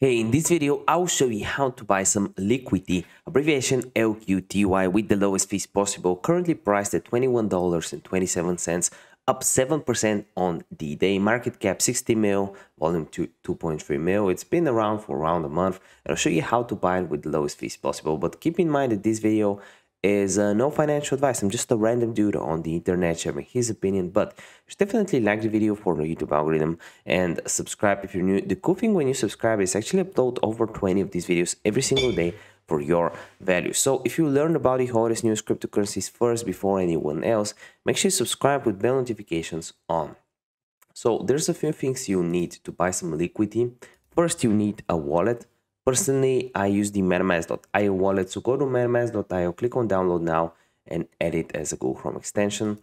Hey, in this video, I'll show you how to buy some liquidity, abbreviation LQTY, with the lowest fees possible, currently priced at $21.27, up 7% on the day market cap 60 mil, volume 2.3 mil. It's been around for around a month, and I'll show you how to buy it with the lowest fees possible. But keep in mind that this video is uh, no financial advice. I'm just a random dude on the internet sharing his opinion, but definitely like the video for the YouTube algorithm and subscribe if you're new. The cool thing when you subscribe is actually upload over 20 of these videos every single day for your value. So if you learn about the hottest new cryptocurrencies first before anyone else, make sure you subscribe with bell notifications on. So there's a few things you need to buy some liquidity. First, you need a wallet. Personally, I use the MetaMask.io wallet, so go to MetaMask.io, click on download now and add it as a Google Chrome extension.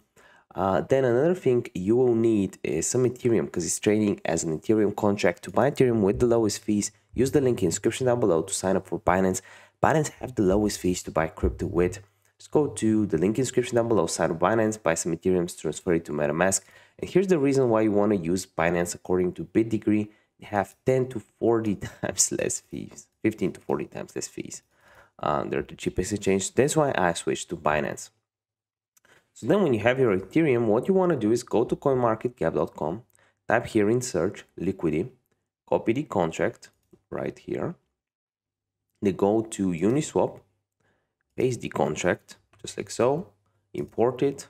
Uh, then another thing you will need is some Ethereum because it's trading as an Ethereum contract. To buy Ethereum with the lowest fees, use the link in the description down below to sign up for Binance. Binance have the lowest fees to buy crypto with. Just go to the link in the description down below, sign up Binance, buy some Ethereum, transfer it to MetaMask. And here's the reason why you want to use Binance according to BitDegree have 10 to 40 times less fees, 15 to 40 times less fees. Um, they're the cheapest exchange. That's why I switched to Binance. So then when you have your Ethereum, what you want to do is go to coinmarketcap.com, type here in search liquidity, copy the contract right here. They go to Uniswap, paste the contract just like so, import it,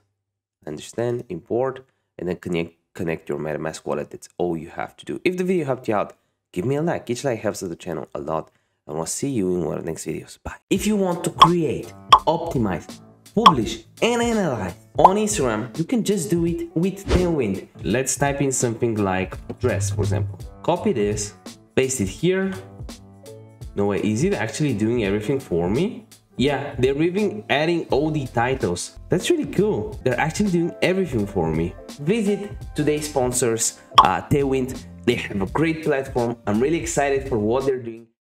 understand, import, and then connect connect your MetaMask wallet. That's all you have to do. If the video helped you out, give me a like. Each like helps the channel a lot. And we'll see you in one of the next videos. Bye. If you want to create, optimize, publish, and analyze on Instagram, you can just do it with Tailwind. Let's type in something like dress, for example. Copy this, paste it here. No way, is it actually doing everything for me? Yeah, they're even adding all the titles. That's really cool. They're actually doing everything for me. Visit today's sponsors, uh, Tailwind. They have a great platform. I'm really excited for what they're doing.